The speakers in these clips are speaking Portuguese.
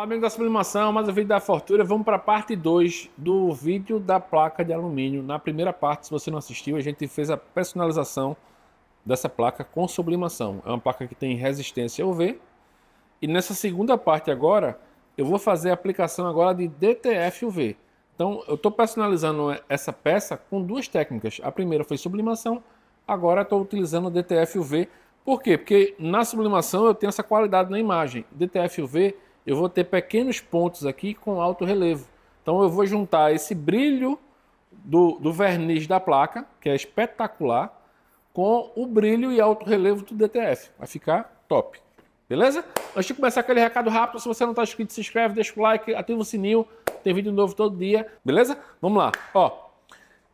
Olá, amigos da Sublimação, mais um vídeo da Fortuna. Vamos para a parte 2 do vídeo da placa de alumínio. Na primeira parte, se você não assistiu, a gente fez a personalização dessa placa com sublimação. É uma placa que tem resistência UV. E nessa segunda parte agora, eu vou fazer a aplicação agora de DTF UV. Então, eu estou personalizando essa peça com duas técnicas. A primeira foi sublimação, agora estou utilizando DTF UV. Por quê? Porque na sublimação eu tenho essa qualidade na imagem. DTF UV eu vou ter pequenos pontos aqui com alto relevo. Então eu vou juntar esse brilho do, do verniz da placa, que é espetacular, com o brilho e alto relevo do DTF. Vai ficar top. Beleza? Antes de começar aquele recado rápido, se você não está inscrito, se inscreve, deixa o like, ativa o sininho, tem vídeo novo todo dia, beleza? Vamos lá, ó.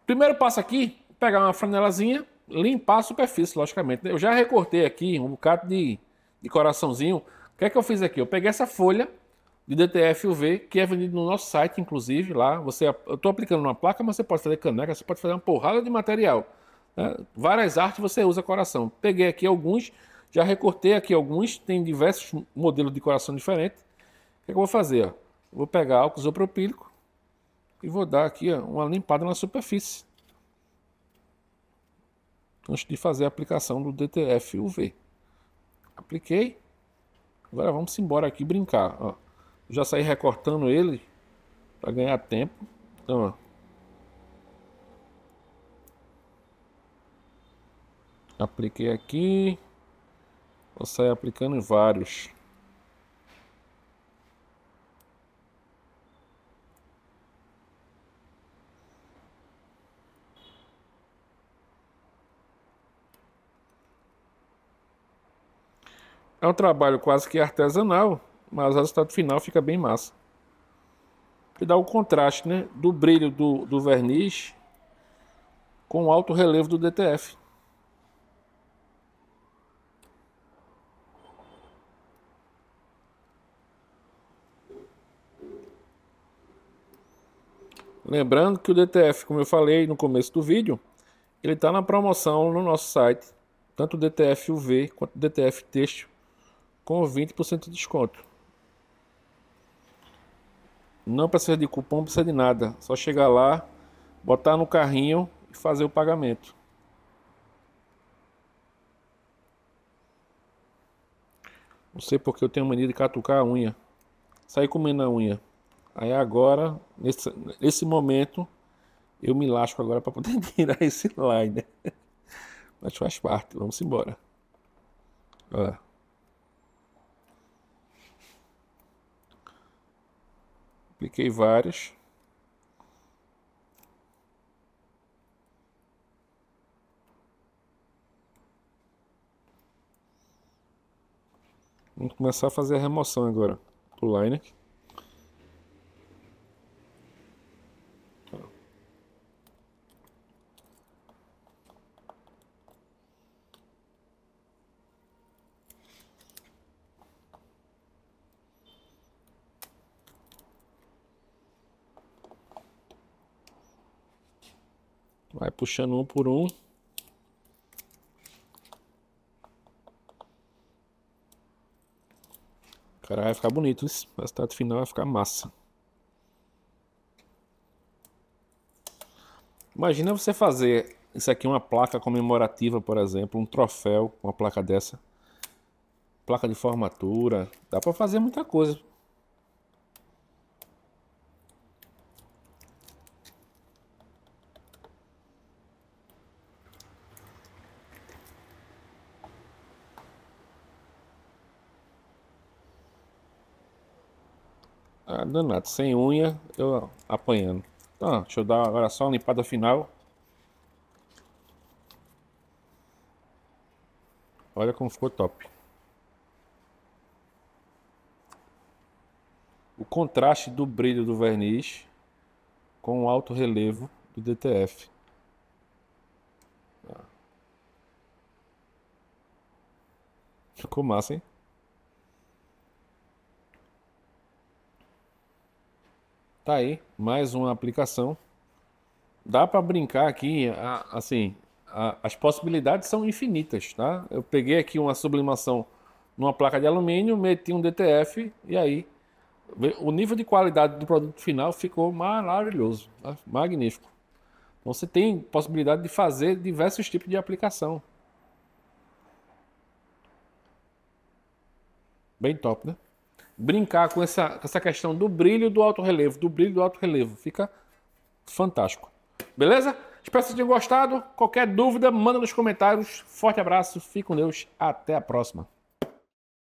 Primeiro passo aqui, pegar uma franelazinha, limpar a superfície, logicamente. Né? Eu já recortei aqui um bocado de, de coraçãozinho o que é que eu fiz aqui? Eu peguei essa folha de DTF UV, que é vendido no nosso site, inclusive, lá. Você, eu estou aplicando uma placa, mas você pode fazer caneca, você pode fazer uma porrada de material. Né? Várias artes você usa coração. Peguei aqui alguns, já recortei aqui alguns, tem diversos modelos de coração diferentes. O que, é que eu vou fazer? Ó? Vou pegar álcool isopropílico e vou dar aqui ó, uma limpada na superfície. Antes de fazer a aplicação do DTF UV. Apliquei. Agora vamos embora aqui brincar. Ó. Já saí recortando ele para ganhar tempo. Então, ó. Apliquei aqui. Vou sair aplicando em vários. É um trabalho quase que artesanal, mas o resultado final fica bem massa. e dá o contraste né, do brilho do, do verniz com o alto relevo do DTF. Lembrando que o DTF, como eu falei no começo do vídeo, ele está na promoção no nosso site, tanto o DTF UV quanto o DTF Texto com 20% de desconto. Não precisa de cupom, precisa de nada. Só chegar lá, botar no carrinho e fazer o pagamento. Não sei porque eu tenho mania de catucar a unha. Sair comendo a unha. Aí agora, nesse, nesse momento, eu me lasco agora para poder tirar esse line. Mas faz parte, vamos embora. Olha. Cliquei várias. Vamos começar a fazer a remoção agora do liner. Vai puxando um por um. Cara, vai ficar bonito, isso. O resultado final vai ficar massa. Imagina você fazer isso aqui uma placa comemorativa, por exemplo, um troféu, uma placa dessa. Placa de formatura, dá para fazer muita coisa. Ah, danado, sem unha, eu apanhando. Então, deixa eu dar agora só uma limpada final. Olha como ficou top. O contraste do brilho do verniz com o alto relevo do DTF. Ah. Ficou massa, hein? Tá aí, mais uma aplicação. Dá para brincar aqui, assim, as possibilidades são infinitas, tá? Eu peguei aqui uma sublimação numa placa de alumínio, meti um DTF e aí o nível de qualidade do produto final ficou maravilhoso, tá? magnífico. Então você tem possibilidade de fazer diversos tipos de aplicação. Bem top, né? brincar com essa, essa questão do brilho do alto relevo, do brilho do alto relevo. Fica fantástico. Beleza? Espero que vocês tenham gostado. Qualquer dúvida, manda nos comentários. Forte abraço, fique com Deus. Até a próxima.